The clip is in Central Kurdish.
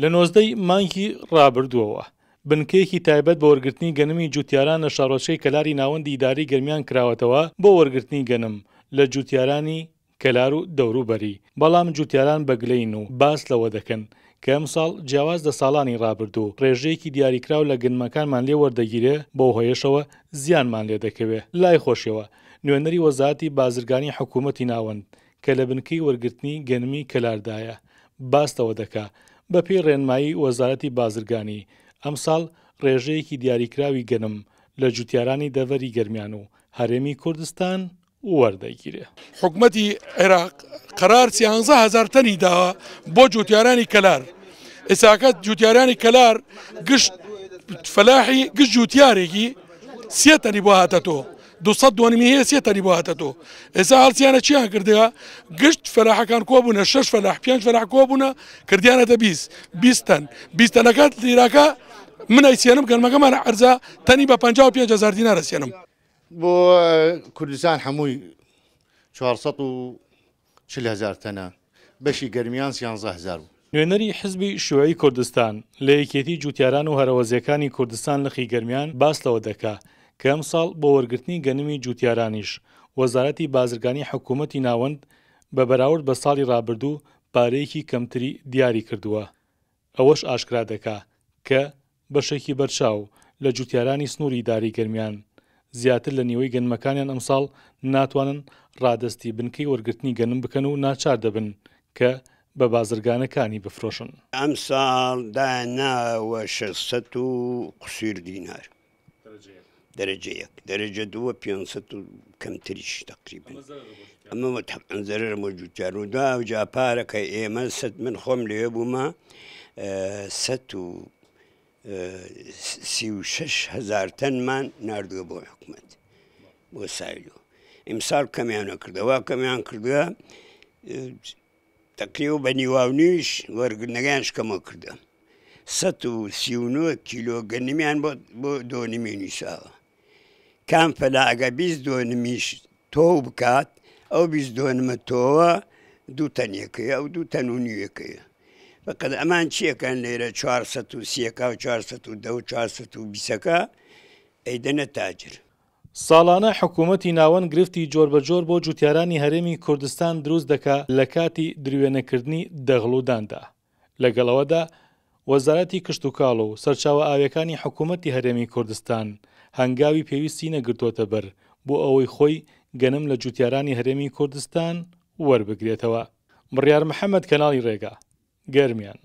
لە نۆزدەی مانکی ڕابردووەوە بنکەیەکی تایبەت بە وەرگرتنی گەنمی جوتیاران لە شارۆچەی کەلاری ناوەندی ئیداری گەرمیان کراوەتەوە بۆ وەرگرتنی گەنم لە جوتیارانی کەلار و دەوروبەری بەڵام جوتیاران بەگلین و باس لەوە دەکەن کە ئەم ساڵ جیاواز دە ساڵانی ڕابردوو ڕێژەیەکی دیاریکراو لە گنمەکانمان لێ وەردەگیرێ بۆ هۆیشەوە زیانمان لێ دەکەوێت لای خۆشەوە نوێنەری وەزاتی بازرگانی حکوومەتی ناوەند کە لە بنکەی وەرگرتنی گەنمی کەلاردایە باستەوە دەکات بە پێی ڕێنمایی وەزارەتی بازرگانی ئەمساڵ ڕێژەیەکی دیاریکراوی گەنم لە جوتیارانی دەڤری گەرمیان و هەرێمی کوردستان وەردەگیرێ حکومەتی عێراق قرار سیانزە هزار تەنی داوە بۆ جوتیارانی کەلار ئێساکەت جوتیارانی کەلار گشت فلاحی گشت جوتیارێکی سێتەنی بۆ هاتە تۆ دوسەد دوانمی هەیە سێ تەری بۆهاتە تۆ ئێستا هەڵسییانە چیان کردیا گشت فەلاحەکان کۆ بوونە شش فەلاح پێنج فەلاح کۆ بوونە کردیانەتە بیست بیستەن بیستەنەکەت لیراکە من ئەیسیێنم گەرمەکەمانە ئەرزا تەنی بە 5 دیینە رەسیێنم بۆ کوردستان هەمووی 4هزار تەنە بەشی گەرمیان سیانزهزار بوو نوێنەری حزبی شوعی کوردستان لە یەکێتی جوتیاران و هەرەوەزیەکانی کوردستان لەخی گەرمیان باس لەوە دەکات کە ئەم ساڵ بۆ وەرگرتنی گەنمی جوتیارانیش وەزارەتی بازرگانی حکوومەتی ناوەند بە بەراورد بە ساڵی ڕابردوو پارەیەکی کەمتری دیاری کردووە ئەوەش ئاشکرا دەکا کە بەشێکی بەرچاو لە جوتیارانی سنووری داری گەرمیان زیاتر لە نیوەی گەنمەکانیان ئەمساڵ ناتوانن ڕادستی بنکەی وەرگرتنی گەنم بکەن و ناچار دەبن کە بە بازرگانەکانی بفرۆشن ئەم ساڵ داناوە شەست و قوسیر دینار. درجه یک درجه دو پیانصد و کمتریش تقریبا اما طبعا ضرر موجود جارو دا و جا پارک ایمه ست من خوم لیبو ما ست و سی و شش هزار تن من نردو بو حکومت بو سایلو امسال کمیان کرده و کمیان کرده تقریبا به نیواونیش وەرگنەگەیان شکەمە کردە. 139 کیلۆ گەنمیان بۆ دۆنیمی نیساوە. کام فەلا ئەگە بیست دۆنمیش تۆ بکات ئەو بیست دۆنمە تۆوە دوو تەنیەکەی ئەو دوو تەنونیەکەیە بەقەت ئەمان چیەکەن لێرە 4سیەکە و 420کە ئەیدەنە تاجر. ساڵانە حکوومەتی ناوەند گرفتی جۆربەجۆر بۆ جوتیارانی هەرێمی کوردستان دروست دەکا لە کاتی درێنەکردنی دەغڵوداندا لەگەڵەوەدا وەزارەتی کشتتوکاڵ و سەرچاوە ئاویەکانی حکوومەتی هەرێمی کوردستان هەنگاوی پێویستی نەگرتوۆتە بەر بۆ ئەوەی خۆی گەنم لە جوتیارانی هەرێمی کوردستان وەربگرێتەوە. بڕیار محەممەد کەناڵی ڕێگا گەرمیان.